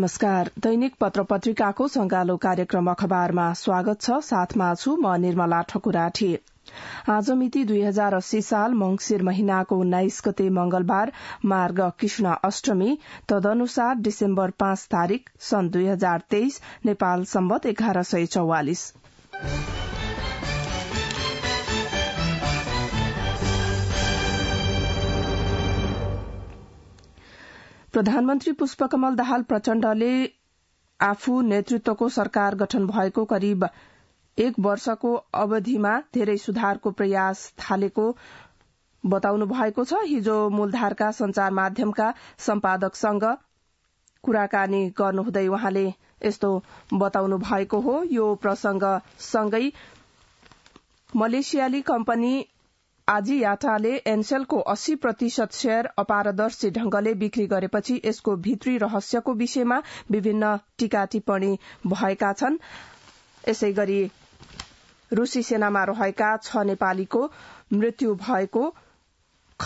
नमस्कार दैनिक पत्र पत्रिकाको संगालो कार्यक्रम अखबारमा स्वागत छ साथमा छु म निर्मला ठकुराठी आज मिति दुई हजार अस्सी साल मंगिर महिनाको उन्नाइस गते मंगलबार मार्ग कृष्ण अष्टमी तदनुसार डिसेम्बर पाँच तारीक सन् दुई हजार तेइस नेपाल सम्बत एघार सय चौवालिस प्रधानमन्त्री पुष्पकमल दाहाल प्रचण्डले आफू नेतृत्वको सरकार गठन भएको करिब एक वर्षको अवधिमा धेरै सुधारको प्रयास थालेको बताउनु भएको छ हिजो मूलधारका संचार माध्यमका सम्पादकसँग कुराकानी गर्नुहुँदै उहाँले यस्तो बताउनु भएको हो यो प्रसंगसँगै मलेसियाली कम्पनी आजियाटाले एनसेलको अस्सी प्रतिशत शेयर अपारदर्शी ढंगले बिक्री गरेपछि यसको भित्री रहस्यको विषयमा विभिन्न टीका टिप्पणी भएका छन् यसै गरी रूसी सेनामा रहेका छ नेपालीको मृत्यु भएको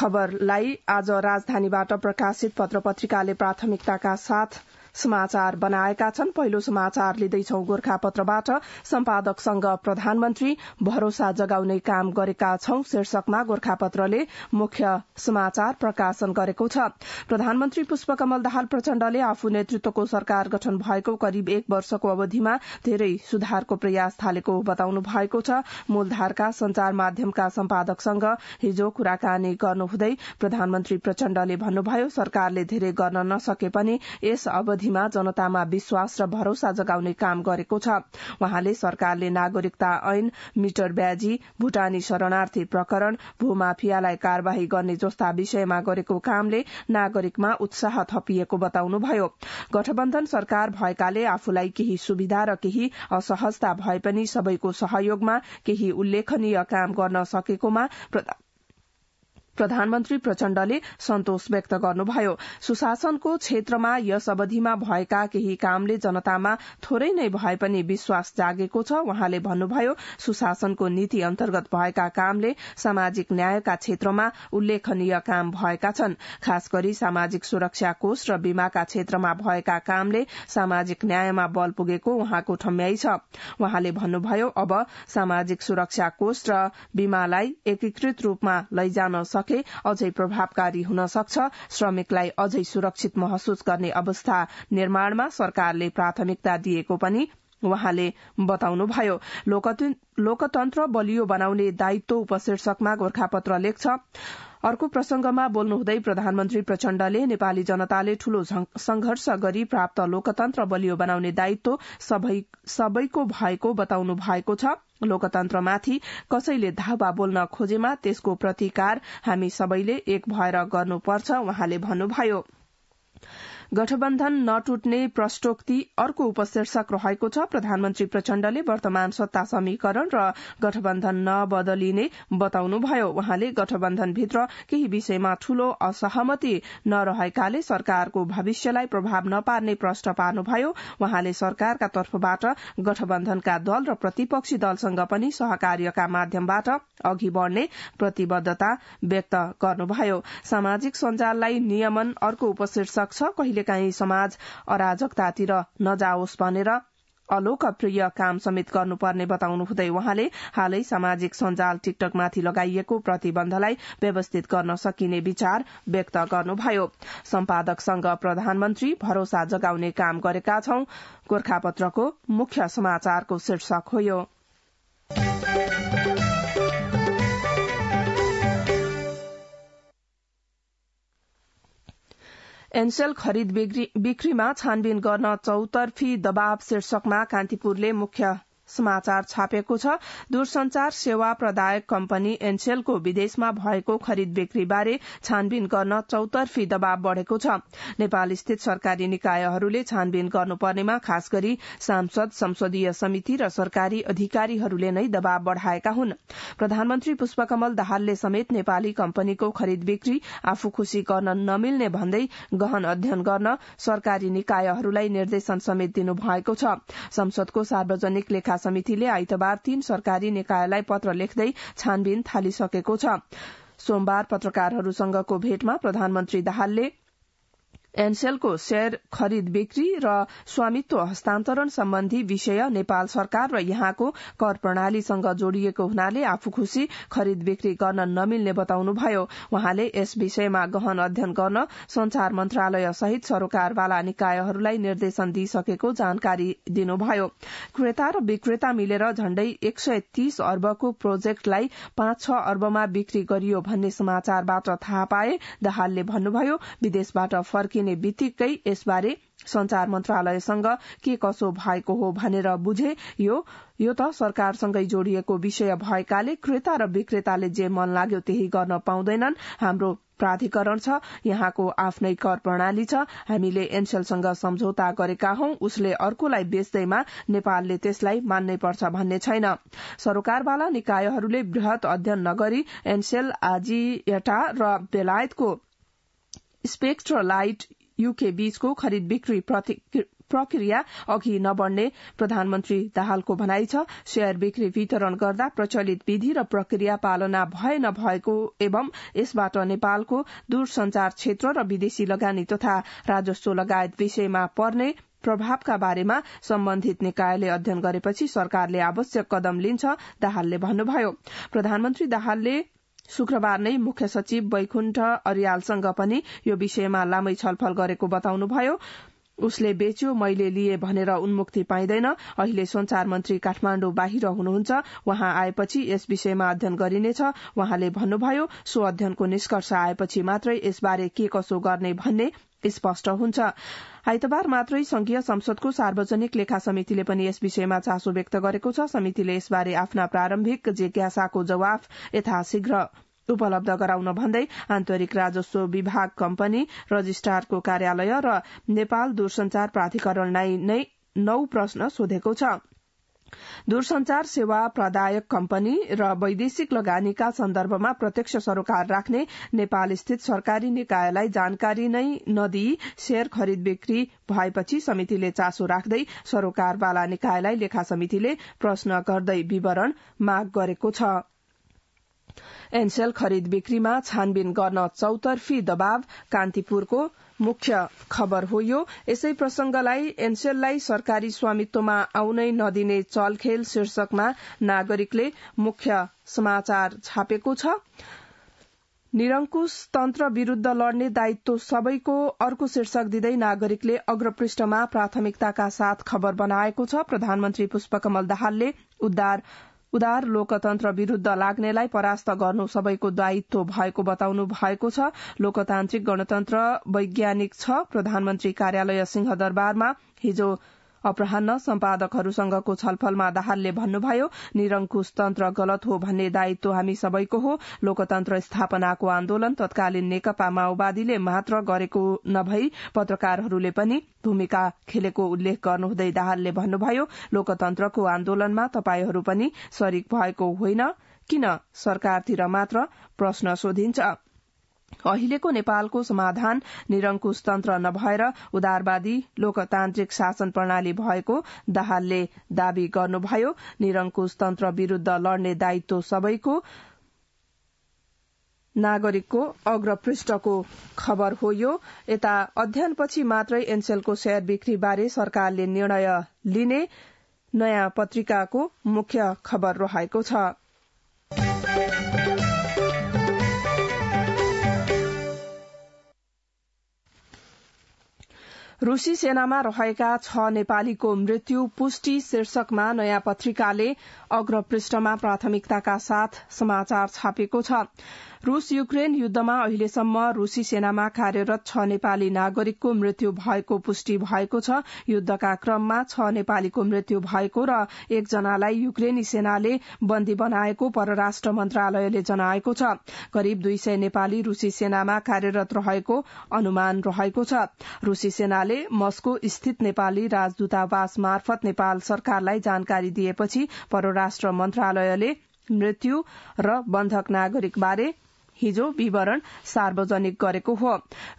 खबरलाई आज राजधानीबाट प्रकाशित पत्र पत्रिकाले प्राथमिकताका साथ समाचार बनाएका छन् पहिलो समाचार लिँदैछौ गोर्खापत्रबाट सम्पादकसँग प्रधानमन्त्री भरोसा जगाउने काम गरेका छौ शीर्षकमा गोर्खापत्रले मुख्य समाचार प्रकाशन गरेको छ प्रधानमन्त्री पुष्पकमल दाहाल प्रचण्डले आफू नेतृत्वको सरकार गठन भएको करिब एक वर्षको अवधिमा धेरै सुधारको प्रयास थालेको बताउनु भएको छ मूलधारका संचार माध्यमका सम्पादकसँग हिजो कुराकानी गर्नुहुँदै प्रधानमन्त्री प्रचण्डले भन्नुभयो सरकारले धेरै गर्न नसके पनि यस अवधि अवधिमा जनतामा विश्वास र भरोसा जगाउने काम गरेको छ वहाँले सरकारले नागरिकता ऐन मिटर ब्याजी भूटानी शरणार्थी प्रकरण भूमाफियालाई कार्यवाही गर्ने जस्ता विषयमा गरेको कामले नागरिकमा उत्साह थपिएको बताउनुभयो गठबन्धन सरकार भएकाले आफूलाई केही सुविधा र केही असहजता भए पनि सबैको सहयोगमा केही उल्लेखनीय काम गर्न सकेकोमा प्रधानमन्त्री प्रचण्डले सन्तोष व्यक्त गर्नुभयो सुशासनको क्षेत्रमा यस अवधिमा भएका केही कामले जनतामा थोरै नै भए पनि विश्वास जागेको छ उहाँले भन्नुभयो सुशासनको नीति अन्तर्गत भएका कामले सामाजिक न्यायका क्षेत्रमा उल्लेखनीय काम भएका छन् खास गरी सामाजिक सुरक्षा कोष र बीमाका क्षेत्रमा भएका कामले सामाजिक न्यायमा बल पुगेको उहाँको ठम्याई छ उहाँले भन्नुभयो अब सामाजिक सुरक्षा कोष र बीमालाई एकीकृत रूपमा लैजान सक सडकले अझै प्रभावकारी हुन सक्छ श्रमिकलाई अझै सुरक्षित महसुस गर्ने अवस्था निर्माणमा सरकारले प्राथमिकता दिएको पनि उहाँले बताउनुभयो लोकतन्त्र बलियो बनाउने दायित्व उपशीर्षकमा गोर्खापत्र लेख्छ अर्को प्रसंगमा बोल्नुहुँदै प्रधानमन्त्री प्रचण्डले नेपाली जनताले ठूलो संघर्ष गरी प्राप्त लोकतन्त्र बलियो बनाउने दायित्व सबैको भएको बताउनु भएको छ लोकतन्त्रमाथि कसैले धावा बोल्न खोजेमा त्यसको प्रतिकार हामी सबैले एक भएर गर्नुपर्छ उहाँले भन्नुभयो गठबन्धन नटुट्ने प्रष्टोक्ति अर्को उपशीर्षक रहेको छ प्रधानमन्त्री प्रचण्डले वर्तमान सत्ता समीकरण र गठबन्धन नबदलिने बताउनुभयो उहाँले गठबन्धनभित्र केही विषयमा ठूलो असहमति नरहेकाले सरकारको भविष्यलाई प्रभाव नपार्ने प्रश्न पार्नुभयो उहाँले सरकारका तर्फबाट गठबन्धनका दल र प्रतिपक्षी दलसँग पनि सहकार्यका माध्यमबाट अघि बढ़ने प्रतिबद्धता व्यक्त गर्नुभयो सामाजिक सञ्जाललाई नियमन अर्को उपशीर्षक छ कहिले कहिलेकाही समाज अराजकतातिर नजाओस् भनेर अलोकप्रिय काम समेत गर्नुपर्ने बताउनुहुँदै वहाँले हालै सामाजिक सञ्जाल टिकटकमाथि लगाइएको प्रतिबन्धलाई व्यवस्थित गर्न सकिने विचार व्यक्त गर्नुभयो सम्पादकसँग प्रधानमन्त्री भरोसा जगाउने काम गरेका छौं गोर्खापत्रको मुख्य समाचारको शीर्षक हो एनसेल खरिद बिक्रीमा छानबिन गर्न चौतर्फी दबाव शीर्षकमा कान्तिपुरले मुख्य समाचार छापेको छ दूरसञ्चार सेवा प्रदायक कम्पनी एनसेलको विदेशमा भएको खरिद बिक्री बारे छानबिन गर्न चौतर्फी दबाव बढ़ेको छ नेपाल स्थित सरकारी निकायहरूले छानबिन गर्नुपर्नेमा खास गरी सांसद संसदीय समिति र सरकारी अधिकारीहरूले नै दबाव बढ़ाएका हुन् प्रधानमन्त्री पुष्पकमल दाहालले समेत नेपाली कम्पनीको खरिद बिक्री आफू खुशी गर्न नमिल्ने भन्दै गहन अध्ययन गर्न सरकारी निकायहरूलाई निर्देशन समेत दिनुभएको छ संसदको सार्वजनिक लेखा सुरक्षा समितिले आइतबार तीन सरकारी निकायलाई पत्र लेख्दै छानबिन थालिसकेको छ सोमबार पत्रकारहरूसँगको भेटमा प्रधानमन्त्री दाहालले एनसेलको शेयर खरिद बिक्री र स्वामित्व हस्तान्तरण सम्बन्धी विषय नेपाल सरकार र यहाँको कर प्रणालीसँग जोड़िएको हुनाले आफू खुसी खरिद बिक्री गर्न नमिल्ने बताउनुभयो वहाँले यस विषयमा गहन अध्ययन गर्न संचार मन्त्रालय सहित सरोकारवाला निकायहरूलाई निर्देशन दिइसकेको जानकारी दिनुभयो क्रेता र विक्रेता मिलेर झण्डै एक सय तीस अर्बको प्रोजेक्टलाई पाँच छ अर्बमा बिक्री गरियो भन्ने समाचारबाट थाहा पाए दाहालले भन्नुभयो विदेशबाट फर्किन दिने बित्तिकै यसबारे संचार मन्त्रालयसँग के कसो भएको हो भनेर बुझे यो यो त सरकारसँगै जोडिएको विषय भएकाले क्रेता र विक्रेताले जे मन लाग्यो त्यही गर्न पाउँदैनन् हाम्रो प्राधिकरण छ यहाँको आफ्नै कर प्रणाली छ हामीले एनसेलसँग सम्झौता गरेका हौं उसले अर्कोलाई बेच्दैमा नेपालले त्यसलाई मान्नै पर्छ भन्ने छैन सरकारवाला निकायहरूले वृहत अध्ययन नगरी एनसेल आजिएटा र बेलायतको स्पेक्ट्रोलाइट यूके बीचको खरिद बिक्री प्रक्रिया अघि नबढ़ने प्रधानमन्त्री दाहालको भनाई छ शेयर बिक्री वितरण गर्दा प्रचलित विधि र प्रक्रिया पालना भए नभएको एवं यसबाट नेपालको दूरसञ्चार क्षेत्र र विदेशी लगानी तथा राजस्व लगायत विषयमा पर्ने प्रभावका बारेमा सम्बन्धित निकायले अध्ययन गरेपछि सरकारले आवश्यक कदम लिन्छ दाहालले भन्नुभयो प्रधानमन्त्री दाहालले शुक्रबार नै मुख्य सचिव वैकुण्ठ अरियालसँग पनि यो विषयमा लामै छलफल गरेको बताउनुभयो उसले बेच्यो मैले लिए भनेर उन्मुक्ति पाइँदैन अहिले संचार मन्त्री काठमाण्डु बाहिर हुनुहुन्छ वहाँ आएपछि यस विषयमा अध्ययन गरिनेछ वहाँले भन्नुभयो सो अध्ययनको निष्कर्ष आएपछि मात्रै यसबारे के कसो गर्ने भन्ने स्पष्ट हुन्छ आइतबार मात्रै संघीय संसदको सार्वजनिक लेखा समितिले पनि यस विषयमा चासो व्यक्त गरेको छ समितिले यसबारे आफ्ना प्रारम्भिक जिज्ञासाको जवाफ यथाशीघ्र उपलब्ध गराउन भन्दै आन्तरिक राजस्व विभाग कम्पनी रजिष्ट्रारको कार्यालय र नेपाल दूरसञ्चार प्राधिकरणलाई नै नौ प्रश्न सोधेको छ दूरसंचार सेवा प्रदायक कम्पनी र वैदेशिक लगानीका सन्दर्भमा प्रत्यक्ष सरोकार राख्ने नेपाल स्थित सरकारी निकायलाई जानकारी नै नदिई शेयर खरिद बिक्री भएपछि समितिले चासो राख्दै सरोकारवाला निकायलाई लेखा समितिले प्रश्न गर्दै विवरण माग गरेको छ एनसेल खरिद बिक्रीमा छानबिन गर्न चौतर्फी दबाव कान्तिपुरको मुख्य खबर हो यो यसै प्रसंगलाई एनसेललाई सरकारी स्वामित्वमा आउनै नदिने चलखेल शीर्षकमा नागरिकले मुख्य समाचार छापेको छ निरंकुश तन्त्र विरूद्ध लड्ने दायित्व सबैको अर्को शीर्षक दिँदै नागरिकले अग्रपृष्ठमा प्राथमिकताका साथ खबर बनाएको छ प्रधानमन्त्री पुष्पकमल दाहालले उद्धार उदार लोकतन्त्र विरूद्ध लाग्नेलाई परास्त गर्नु सबैको दायित्व भएको बताउनु भएको छ लोकतान्त्रिक गणतन्त्र वैज्ञानिक छ प्रधानमन्त्री कार्यालय सिंहदरबारमा हिजो अपराह सम्पादकहरूसँगको छलफलमा दाहालले भन्नुभयो निरंकुश तन्त्र गलत हो भन्ने दायित्व हामी सबैको हो लोकतन्त्र स्थापनाको आन्दोलन तत्कालीन नेकपा माओवादीले मात्र गरेको नभई पत्रकारहरूले पनि भूमिका खेलेको उल्लेख गर्नुहुँदै दाहालले भन्नुभयो लोकतन्त्रको आन्दोलनमा तपाईहरू पनि सरिक भएको होइन किन सरकारतिर मात्र प्रश्न सोधिन्छ अहिलेको नेपालको समाधान निरंकुश तन्त्र नभएर उदारवादी लोकतान्त्रिक शासन प्रणाली भएको दाहालले दावी गर्नुभयो निरंकुश तन्त्र विरूद्ध लड्ने दायित्व सबैको नागरिकको अग्रपृष्ठको खबर हो यो यता अध्ययनपछि मात्रै एनसेलको शेयर बिक्री बारे सरकारले निर्णय लिने नयाँ पत्रिकाको मुख्य खबर रहेको छ रूसी सेनामा रहेका छ नेपालीको मृत्यु पुष्टि शीर्षकमा नयाँ पत्रिकाले अग्रपृष्ठमा प्राथमिकताका साथ समाचार छापेको छ रूस युक्रेन युद्धमा अहिलेसम्म रूसी सेनामा कार्यरत छ नेपाली नागरिकको मृत्यु भएको पुष्टि भएको छ युद्धका क्रममा छ नेपालीको मृत्यु भएको र एकजनालाई युक्रेनी सेनाले बन्दी बनाएको परराष्ट्र मन्त्रालयले जनाएको छ करिब दुई सय नेपाली रूसी सेनामा कार्यरत रहेको अनुमान रहेको छ रूसी सेनाले मस्को स्थित नेपाली राजदूतावास मार्फत नेपाल सरकारलाई जानकारी दिएपछि परराष्ट्र मन्त्रालयले मृत्यु र बन्धक नागरिकबारे हिजो विवरण सार्वजनिक गरेको हो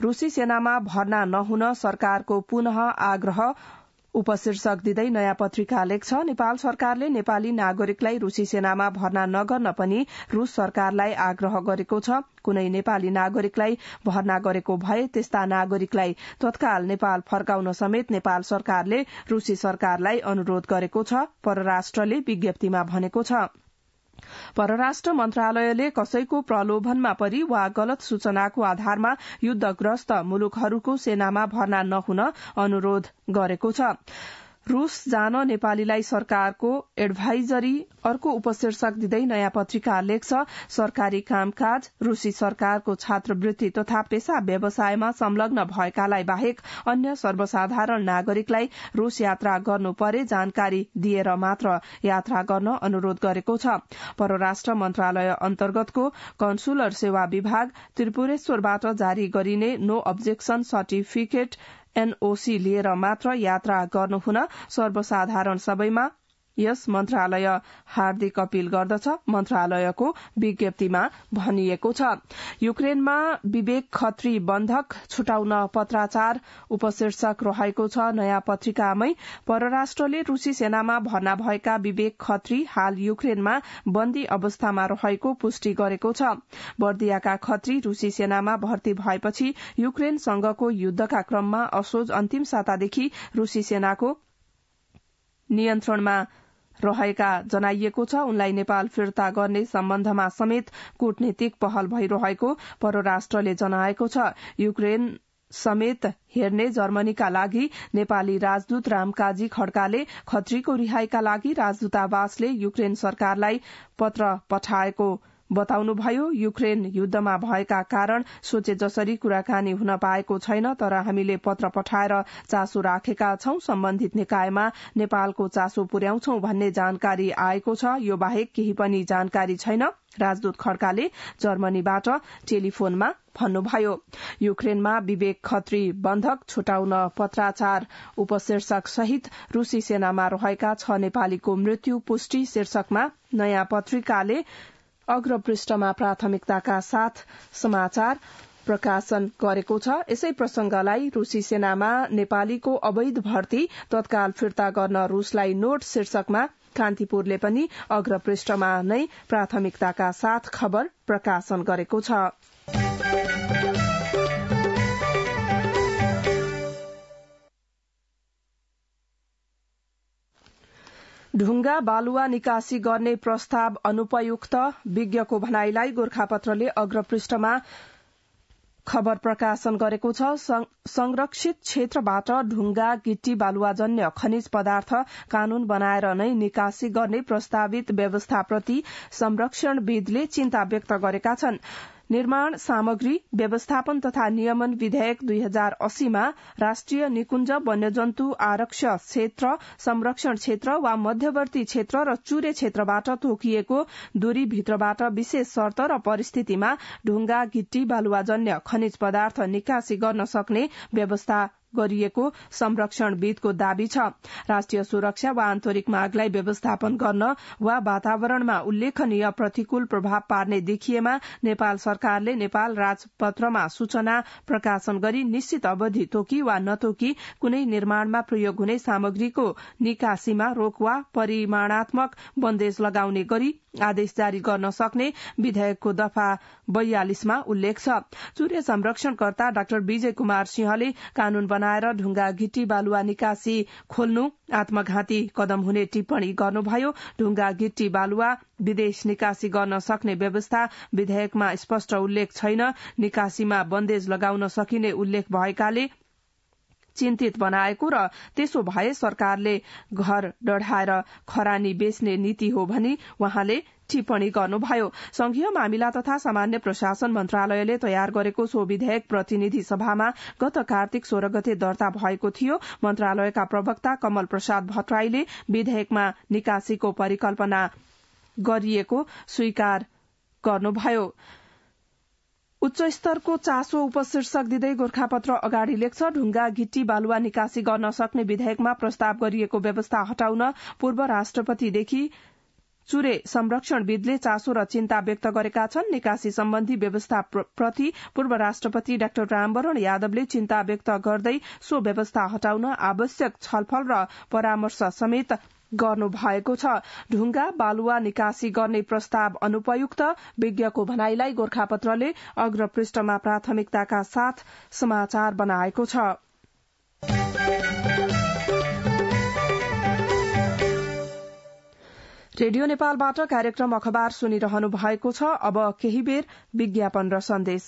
रूसी सेनामा भर्ना नहुन सरकारको पुनः आग्रह उपशीर्षक दिँदै नयाँ पत्रिका लेख्छ नेपाल सरकारले नेपाली नागरिकलाई रूसी सेनामा भर्ना नगर्न पनि रूस सरकारलाई आग्रह गरेको छ कुनै नेपाली नागरिकलाई भर्ना गरेको भए त्यस्ता नागरिकलाई तत्काल नेपाल फर्काउन समेत नेपाल सरकारले रूसी सरकारलाई अनुरोध गरेको छ परराष्ट्रले विज्ञप्तिमा भनेको छ परराष्ट्र मन्त्रालयले कसैको प्रलोभनमा परि वा गलत सूचनाको आधारमा युद्धग्रस्त मुलुकहरूको सेनामा भर्ना नहुन अनुरोध गरेको छ रूस जान नेपालीलाई सरकारको एडभाइजरी अर्को उपशीर्षक दिँदै नयाँ पत्रिका लेख्छ सरकारी कामकाज रूसी सरकारको छात्रवृत्ति तथा पेसा व्यवसायमा संलग्न भएकालाई बाहेक अन्य सर्वसाधारण नागरिकलाई रूस यात्रा गर्नु परे जानकारी दिएर मात्र यात्रा गर्न अनुरोध गरेको छ परराष्ट्र मन्त्रालय अन्तर्गतको कन्सुलर सेवा विभाग त्रिपुरेश्वरबाट जारी गरिने नो अब्जेक्सन सर्टिफिकेट एनओसी लिएर मात्र यात्रा गर्नुहुन सर्वसाधारण सबैमा यस मन्त्रालय हार्दिक अपील गर्दछ मन्त्रालयको विज्ञप्तिमा भनिएको छ युक्रेनमा विवेक खत्री बन्धक छुटाउन पत्राचार उपशीर्षक रहेको छ नयाँ पत्रिकामै परराष्ट्रले रूसी सेनामा भर्ना भएका विवेक खत्री हाल युक्रेनमा बन्दी अवस्थामा रहेको पुष्टि गरेको छ बर्दियाका खत्री रूसी सेनामा भर्ती भएपछि युक्रेनसँगको युद्धका क्रममा असोज अन्तिम सातादेखि रूसी सेनाको नियन्त्रणमा रहेका जनाइएको छ उनलाई नेपाल फिर्ता गर्ने सम्बन्धमा समेत कूटनीतिक पहल भइरहेको परराष्ट्रले जनाएको छ युक्रेन समेत हेर्ने जर्मनीका लागि नेपाली राजदूत रामकाजी खड्काले खत्रीको रिहाईका लागि राजदूतावासले युक्रेन सरकारलाई पत्र पठाएको बताउनुभयो युक्रेन युद्धमा भएका कारण सोचे जसरी कुराकानी हुन पाएको छैन तर हामीले पत्र पठाएर चासो राखेका छौं सम्बन्धित निकायमा नेपालको चासो पुर्याउँछौ भन्ने जानकारी आएको छ यो बाहेक केही पनि जानकारी छैन राजदूत खड्काले जर्मनीबाट टेलिफोनमा भन्नुभयो युक्रेनमा विवेक खत्री बन्धक छुटाउन पत्राचार उपशीर्षक सहित रूसी सेनामा रहेका छ नेपालीको मृत्यु पुष्टि शीर्षकमा नयाँ पत्रिकाले अग्रपृष्ठमा प्राथमिकताका साथ समाचार प्रकाशन गरेको छ यसै प्रसंगलाई रूसी सेनामा नेपालीको अवैध भर्ती तत्काल फिर्ता गर्न रूसलाई नोट शीर्षकमा कान्तिपुरले पनि अग्रपृष्ठमा नै प्राथमिकताका साथ खबर प्रकाशन गरेको छ ढुङ्गा बालुवा निकासी गर्ने प्रस्ताव अनुपयुक्त विज्ञको भनाईलाई गोर्खापत्रले अग्रपृष्ठमा खबर प्रकाशन गरेको छ संरक्षित क्षेत्रबाट ढुङ्गा गिटी बालुवाजन्य खनिज पदार्थ कानून बनाएर नै निकासी गर्ने प्रस्तावित व्यवस्थाप्रति संरक्षणविदले चिन्ता व्यक्त गरेका छनृ निर्माण सामग्री व्यवस्थापन तथा नियमन विधेयक दुई हजार अस्सीमा राष्ट्रिय निकुञ्ज वन्यजन्तु आरक्ष क्षेत्र संरक्षण क्षेत्र वा मध्यवर्ती क्षेत्र र चुरे क्षेत्रबाट तोकिएको दूरी भित्रबाट विशेष शर्त र परिस्थितिमा ढुङ्गा गिट्टी बालुवाजन्य खनिज पदार्थ निकासी गर्न सक्ने व्यवस्था गरिएको संरक्षण विदको दावी छ राष्ट्रिय सुरक्षा वा आन्तरिक मागलाई व्यवस्थापन गर्न वा वातावरणमा उल्लेखनीय प्रतिकूल प्रभाव पार्ने देखिएमा नेपाल सरकारले नेपाल राजपत्रमा सूचना प्रकाशन गरी निश्चित अवधि तोकी वा नतोकी कुनै निर्माणमा प्रयोग हुने सामग्रीको निकासीमा रोक वा परिमाणात्मक बन्देज लगाउने गरी आदेश जारी गर्न सक्ने विधेयकको दफा बयालिसमा उल्लेख छ सूर्य संरक्षणकर्ता डाक्टर विजय कुमार सिंहले कानून बना बनाएर ढुङ्गा घिटी बालुवा निकासी खोल्नु आत्मघाती कदम हुने टिप्पणी गर्नुभयो ढुङ्गा गिट्टी बालुवा विदेश निकासी गर्न सक्ने व्यवस्था विधेयकमा स्पष्ट उल्लेख छैन निकासीमा बन्देज लगाउन सकिने उल्लेख भएकाले चिन्तित बनाएको र त्यसो भए सरकारले घर डढाएर खरानी बेच्ने नीति हो भनी उहाँले टिप्पणी गर्नुभयो संघीय मामिला तथा सामान्य प्रशासन मन्त्रालयले तयार गरेको सो विधेयक प्रतिनिधि सभामा गत कार्तिक सोह्र गते दर्ता भएको थियो मन्त्रालयका प्रवक्ता कमल प्रसाद भट्टराईले विधेयकमा निकासीको परिकल्पना गरिएको स्वीकार गर्नुभयो उच्च स्तरको चासो उपशीर्षक दिँदै गोर्खापत्र अगाडि लेख्छ ढुङ्गा गिट्टी बालुवा निकासी गर्न सक्ने विधेयकमा प्रस्ताव गरिएको व्यवस्था हटाउन पूर्व राष्ट्रपतिदेखि चुरे संरक्षणविदले चासो र चिन्ता व्यक्त गरेका छन् निकासी सम्बन्धी व्यवस्था प्रति पूर्व राष्ट्रपति डाक्टर रामवरण यादवले चिन्ता व्यक्त गर्दै सो व्यवस्था हटाउन आवश्यक छलफल र परामर्श समेत गर्नु भएको छ ढुङ्गा बालुवा निकासी गर्ने प्रस्ताव अनुपयुक्त विज्ञको भनाईलाई गोर्खापत्रले अग्रपृष्ठमा प्राथमिकताका साथ समाचार बनाएको छ रेडियो नेपालबाट कार्यक्रम अखबार सुनिरहनु भएको छ अब केही बेर विज्ञापन र सन्देश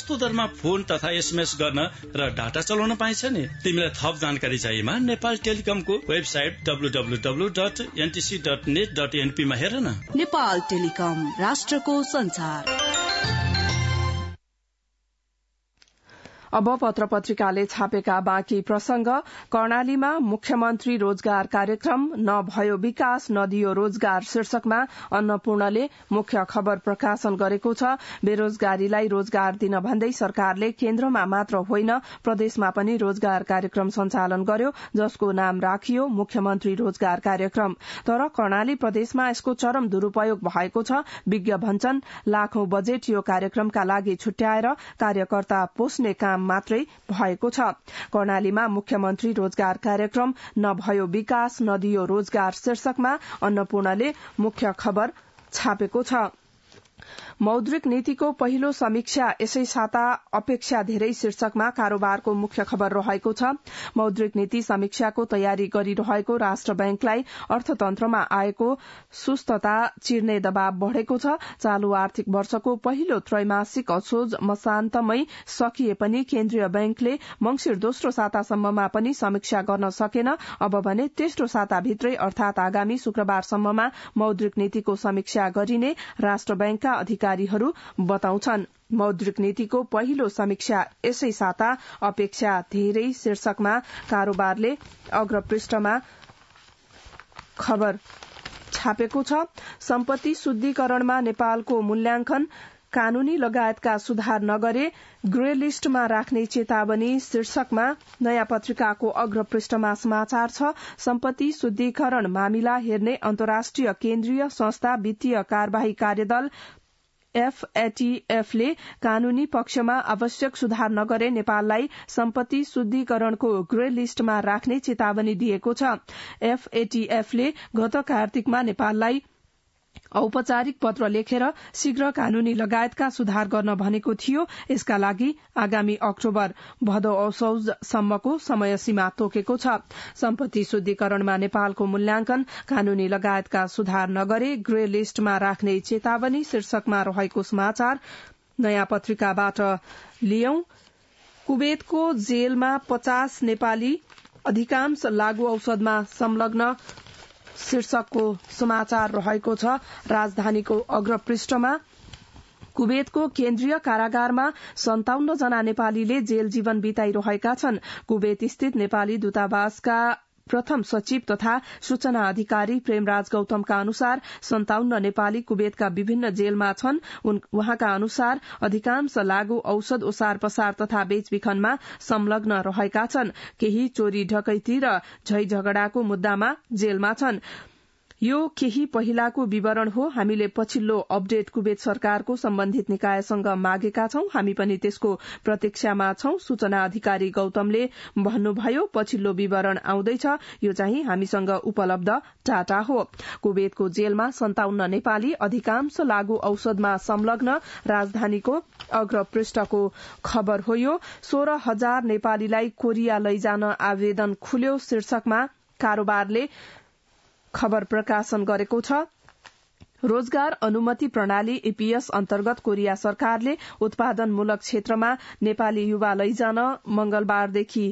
सस्तो दरमा फोन तथा एसएमएस गर्न र डाटा चलाउन पाइन्छ नि तिमीलाई थप जानकारी चाहिएमा नेपाल टेलिकमको वेबसाइट www.ntc.net.np मा हेर न नेपाल टेलिकम राष्ट्रको संचार अब पत्र पत्रिकाले छापेका बाँकी प्रसंग कर्णालीमा मुख्यमन्त्री रोजगार कार्यक्रम नभयो विकास नदियो रोजगार शीर्षकमा अन्नपूर्णले मुख्य खबर प्रकाशन गरेको छ बेरोजगारीलाई रोजगार दिन भन्दै सरकारले केन्द्रमा मात्र होइन प्रदेशमा पनि रोजगार कार्यक्रम सञ्चालन गर्यो जसको नाम राखियो मुख्यमन्त्री रोजगार कार्यक्रम तर कर्णाली प्रदेशमा यसको चरम दुरूपयोग भएको छ विज्ञ भन्छन् लाखौं बजेट यो कार्यक्रमका लागि छुट्याएर कार्यकर्ता पोस्ने काम काम मात्रै भएको छ कर्णालीमा मुख्यमन्त्री रोजगार कार्यक्रम नभयो विकास नदियो रोजगार शीर्षकमा अन्नपूर्णले मुख्य खबर छापेको छ मौद्रिक नीतिको पहिलो समीक्षा यसै साता अपेक्षा धेरै शीर्षकमा कारोबारको मुख्य खबर रहेको छ मौद्रिक नीति समीक्षाको तयारी गरिरहेको राष्ट्र ब्याङ्कलाई अर्थतन्त्रमा आएको सुस्तता चिर्ने दबाव बढ़ेको छ चालू आर्थिक वर्षको पहिलो त्रैमासिक असोज मशान्तमै सकिए पनि केन्द्रीय ब्याङ्कले मंगिर दोस्रो सातासम्ममा पनि समीक्षा गर्न सकेन अब भने तेस्रो साताभित्रै अर्थात आगामी शुक्रबारसम्ममा मौद्रिक नीतिको समीक्षा गरिने राष्ट्र ब्याङ्क अधिकारीहरू बताउँछन् मौद्रिक नीतिको पहिलो समीक्षा यसै साता अपेक्षा धेरै शीर्षकमा कारोबारले अग्रपृष्ठमा खबर छापेको छ सम्पत्ति शुद्धिकरणमा नेपालको मूल्याङ्कन कानूनी लगायतका सुधार नगरे ग्रे लिस्टमा राख्ने चेतावनी शीर्षकमा नयाँ पत्रिकाको अग्रपृष्ठमा समाचार छ सम्पत्ति शुद्धिकरण मामिला हेर्ने अन्तर्राष्ट्रिय केन्द्रीय संस्था वित्तीय कार्यवाही कार्यदल एफएटीएफले कानूनी पक्षमा आवश्यक सुधार नगरे नेपाललाई सम्पत्ति शुद्धिकरणको ग्रे लिस्टमा राख्ने चेतावनी दिएको छ एफएटीएफले ले गत कार्तिकमा नेपाललाई औपचारिक पत्र लेखेर शीघ्र कानूनी लगायतका सुधार गर्न भनेको थियो यसका लागि आगामी अक्टोबर भदौ असौजसम्मको समय सीमा तोकेको छ सम्पत्ति शुद्धिकरणमा नेपालको मूल्याङ्कन कानूनी लगायतका सुधार नगरे ग्रे लिस्टमा राख्ने चेतावनी शीर्षकमा रहेको समाचार नयाँ पत्रिकाबाट लियौं कुवेतको जेलमा पचास नेपाली अधिकांश लागू औषधमा संलग्न शीर्षकको समाचार रहेको छ राजधानीको अग्रपृष्ठमा कुवेतको केन्द्रीय कारागारमा सन्ताउन्न जना नेपालीले जेल जीवन बिताइरहेका छन् कुवेत स्थित नेपाली दूतावासका प्रथम सचिव तथा सूचना अधिकारी प्रेमराज गौतमका अनुसार सन्ताउन्न नेपाली कुवेतका विभिन्न जेलमा छन् उहाँका अनुसार अधिकांश लागू औषध ओसार पसार तथा बेचबिखनमा संलग्न रहेका छन् केही चोरी ढकैती र झगडाको मुद्दामा जेलमा छनृ यो केही पहिलाको विवरण हो हामीले पछिल्लो अपडेट कुवेत सरकारको सम्बन्धित निकायसँग मागेका छौं हामी पनि त्यसको प्रतीक्षामा छौं सूचना अधिकारी गौतमले भन्नुभयो पछिल्लो विवरण आउँदैछ यो चाहिँ हामीसँग उपलब्ध टाटा हो कुवेतको जेलमा सन्ताउन्न नेपाली अधिकांश लागू औषधमा संलग्न राजधानीको अग्रपृष्ठको खबर हो यो सोह्र हजार नेपालीलाई कोरिया लैजान आवेदन खुल्यो शीर्षकमा कारोबारले खबर प्रकाशन गरेको छ रोजगार अनुमति प्रणाली ईपीएस अन्तर्गत कोरिया सरकारले उत्पादनमूलक क्षेत्रमा नेपाली युवा लैजान मंगलबारदेखि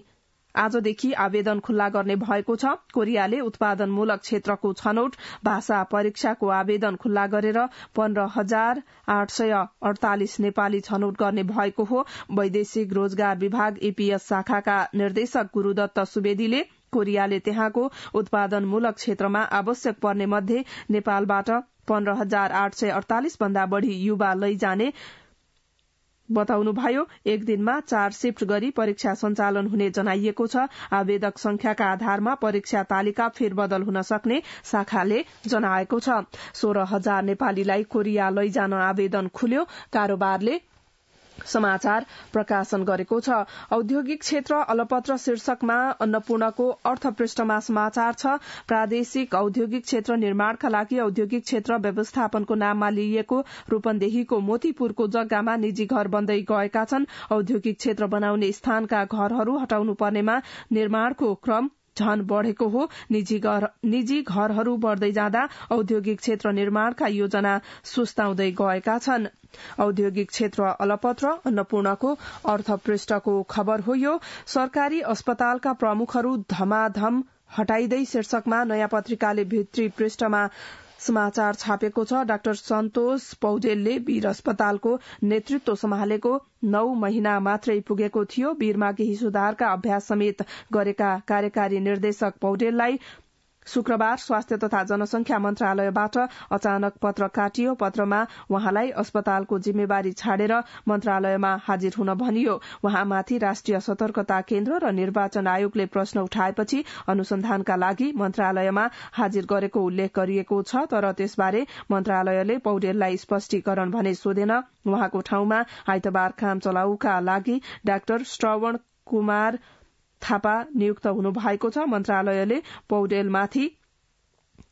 आजदेखि आवेदन खुल्ला गर्ने भएको छ कोरियाले उत्पादनमूलक क्षेत्रको छनौट भाषा परीक्षाको आवेदन खुल्ला गरेर पन्ध्र हजार आठ सय अड़तालिस नेपाली छनौट गर्ने भएको हो वैदेशिक रोजगार विभाग ईपीएस शाखाका निर्देशक गुरूदत्त सुवेदीले कोरियाले त्यहाँको उत्पादनमूलक क्षेत्रमा आवश्यक पर्ने मध्ये नेपालबाट पन्ध्र हजार आठ सय अडतालिस भन्दा बढ़ी युवा लैजाने बताउनुभयो एक दिनमा चार शिफ्ट गरी परीक्षा सञ्चालन हुने जनाइएको छ आवेदक संख्याका आधारमा परीक्षा तालिका फेरबदल हुन सक्ने शाखाले जनाएको छ सोह्र हजार नेपालीलाई कोरिया लैजान आवेदन खुल्यो कारोबारले समाचार प्रकाशन गरेको छ औद्योगिक क्षेत्र अलपत्र शीर्षकमा अन्नपूर्णको अर्थ पृष्ठमा समाचार छ प्रादेशिक औद्योगिक क्षेत्र निर्माणका लागि औद्योगिक क्षेत्र व्यवस्थापनको नाममा लिइएको रूपन्देहीको मोतीपुरको जग्गामा निजी घर बन्दै गएका छन् औद्योगिक क्षेत्र बनाउने स्थानका घरहरू हटाउनु पर्नेमा निर्माणको क्रम झन बढ़ेको हो निजी घरहरू बढ़दै जाँदा औद्योगिक क्षेत्र निर्माणका योजना सुस्ताउँदै गएका छन् औद्योगिक क्षेत्र अलपत्र अन्नपूर्णको अर्थपृष्ठको खबर हो यो सरकारी अस्पतालका प्रमुखहरू धमाधम हटाइँदै शीर्षकमा नयाँ पत्रिकाले भित्री पृष्ठमा समाचार छापेको छ डाक्टर सन्तोष पौडेलले वीर अस्पतालको नेतृत्व सम्हालेको नौ महिना मात्रै पुगेको थियो वीरमा केही सुधारका अभ्यास समेत गरेका कार्यकारी निर्देशक पौडेललाई शुक्रबार स्वास्थ्य तथा जनसंख्या मन्त्रालयबाट अचानक पत्र काटियो पत्रमा उहाँलाई अस्पतालको जिम्मेवारी छाडेर मन्त्रालयमा हाजिर हुन भनियो उहाँमाथि राष्ट्रिय सतर्कता केन्द्र र निर्वाचन आयोगले प्रश्न उठाएपछि अनुसन्धानका लागि मन्त्रालयमा हाजिर गरेको उल्लेख गरिएको छ तर त्यसबारे मन्त्रालयले पौडेललाई स्पष्टीकरण भने सोधेन उहाँको ठाउँमा आइतबार काम चलाउका लागि डाक्टर श्रवण कुमार थापा नियुक्त हुनु भएको छ मन्त्रालयले पौडेलमाथि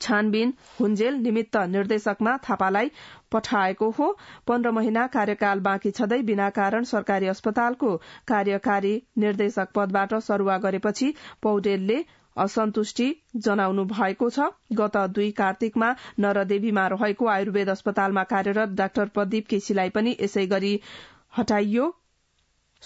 छानबिन हुन्जेल निमित्त निर्देशकमा थापालाई पठाएको हो पन्ध्र महिना कार्यकाल बाँकी छँदै बिना कारण सरकारी अस्पतालको कार्यकारी निर्देशक पदबाट सरूवा गरेपछि पौडेलले असन्तुष्टि जनाउनु भएको छ गत दुई कार्तिकमा नरदेवीमा रहेको आयुर्वेद अस्पतालमा कार्यरत डाक्टर प्रदीप केसीलाई पनि यसै गरी हटाइयो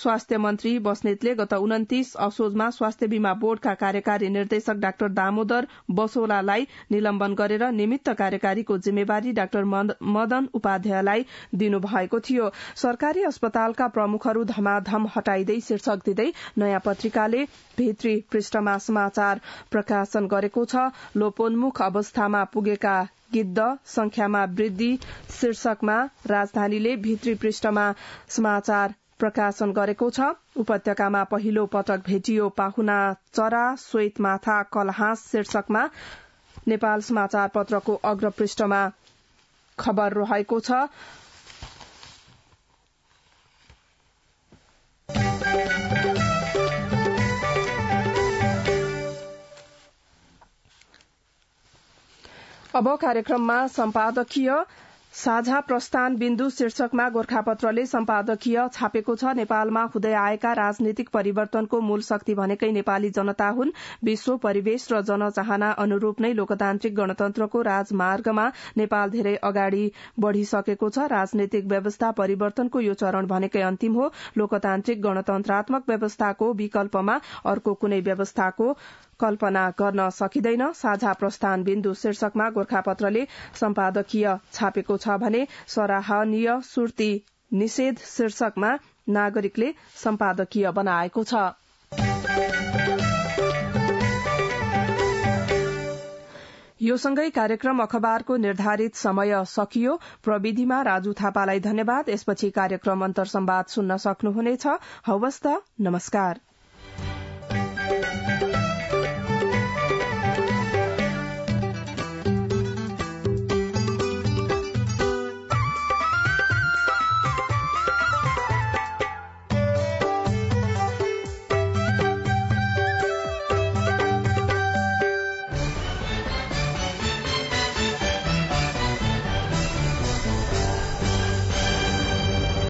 स्वास्थ्य मन्त्री बस्नेतले गत उन्तिस असोजमा स्वास्थ्य बीमा बोर्डका कार्यकारी निर्देशक डाक्टर दामोदर बसोलालाई निलम्बन गरेर निमित्त कार्यकारीको जिम्मेवारी डाक्टर मदन उपाध्यायलाई दिनुभएको थियो सरकारी अस्पतालका प्रमुखहरू धमाधम हटाइँदै शीर्षक दिँदै नयाँ पत्रिकाले भित्री पृष्ठमा समाचार प्रकाशन गरेको छ लोपोन्मुख अवस्थामा पुगेका गिद्ध संख्यामा वृद्धि शीर्षकमा राजधानीले भित्री पृष्ठमा समाचार प्रकाशन गरेको छ उपत्यकामा पहिलो पटक भेटियो पाहुना चरा श्वेतमाथा कलहाँस शीर्षकमा नेपाल समाचार पत्रको अग्रपृष्ठमा खबर रहेको छ अब कार्यक्रममा सम्पादकीय साझा प्रस्थान बिन्दु शीर्षकमा गोर्खापत्रले सम्पादकीय छापेको छ नेपालमा हुँदै आएका राजनीतिक परिवर्तनको मूल शक्ति भनेकै नेपाली जनता हुन् विश्व परिवेश र जनचाहना अनुरूप नै लोकतान्त्रिक गणतन्त्रको राजमार्गमा नेपाल धेरै अगाडि बढ़िसकेको छ राजनैतिक व्यवस्था परिवर्तनको यो चरण भनेकै अन्तिम हो लोकतान्त्रिक गणतन्त्रात्मक व्यवस्थाको विकल्पमा अर्को कुनै व्यवस्थाको कल्पना गर्न सकिँदैन साझा प्रस्थान बिन्दु शीर्षकमा गोर्खापत्रले सम्पादकीय छापेको छ भने सराहनीय सुर्ती निषेध शीर्षकमा नागरिकले सम्पादकीय बनाएको छ यो सँगै कार्यक्रम अखबारको निर्धारित समय सकियो प्रविधिमा राजु थापालाई धन्यवाद यसपछि कार्यक्रम सम्वाद सुन्न सक्नुहुनेछ हवस्त नमस्कार